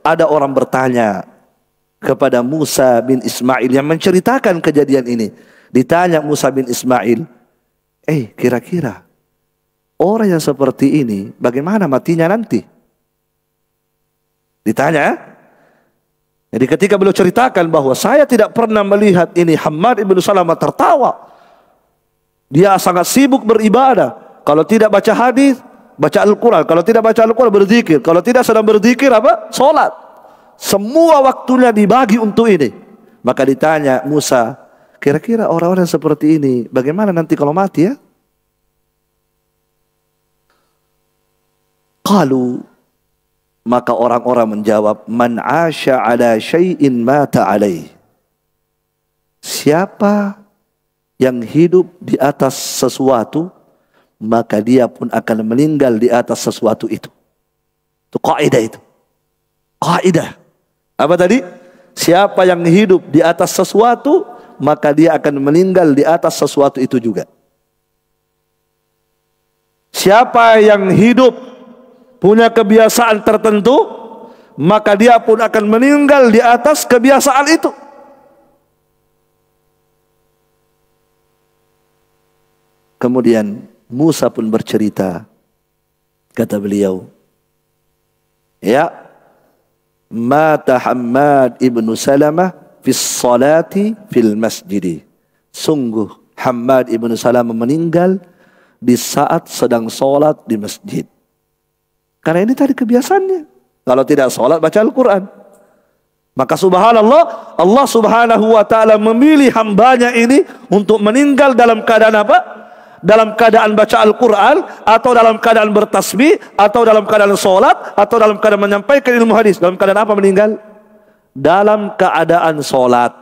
Ada orang bertanya kepada Musa bin Ismail yang menceritakan kejadian ini. Ditanya Musa bin Ismail, "Eh, kira-kira orang yang seperti ini bagaimana matinya nanti?" Ditanya. Jadi ketika beliau ceritakan bahwa saya tidak pernah melihat ini Hamad ibnu Salamah tertawa. Dia sangat sibuk beribadah. Kalau tidak baca hadis, baca Al-Quran. Kalau tidak baca Al-Quran berzikir. Kalau tidak sedang berzikir apa? Solat. Semua waktunya dibagi untuk ini. Maka ditanya Musa, kira-kira orang-orang seperti ini bagaimana nanti kalau mati ya? Kalau maka orang-orang menjawab, man asya ala syai'in mata alaih. Siapa yang hidup di atas sesuatu, maka dia pun akan meninggal di atas sesuatu itu. Itu kaidah itu. Kaidah. Apa tadi? Siapa yang hidup di atas sesuatu, maka dia akan meninggal di atas sesuatu itu juga. Siapa yang hidup punya kebiasaan tertentu, maka dia pun akan meninggal di atas kebiasaan itu. Kemudian Musa pun bercerita. Kata beliau, Ya, Mata Hamad ibnu Salamah fi salati fil masjid. Sungguh Hamad ibnu Salamah meninggal di saat sedang sholat di masjid. Karena ini tadi kebiasaannya. Kalau tidak sholat baca Al-Quran. Maka subhanallah Allah subhanahu wa ta'ala memilih hambanya ini untuk meninggal dalam keadaan apa? dalam keadaan baca Al-Quran atau dalam keadaan bertasbih atau dalam keadaan sholat atau dalam keadaan menyampaikan ilmu hadis dalam keadaan apa meninggal dalam keadaan sholat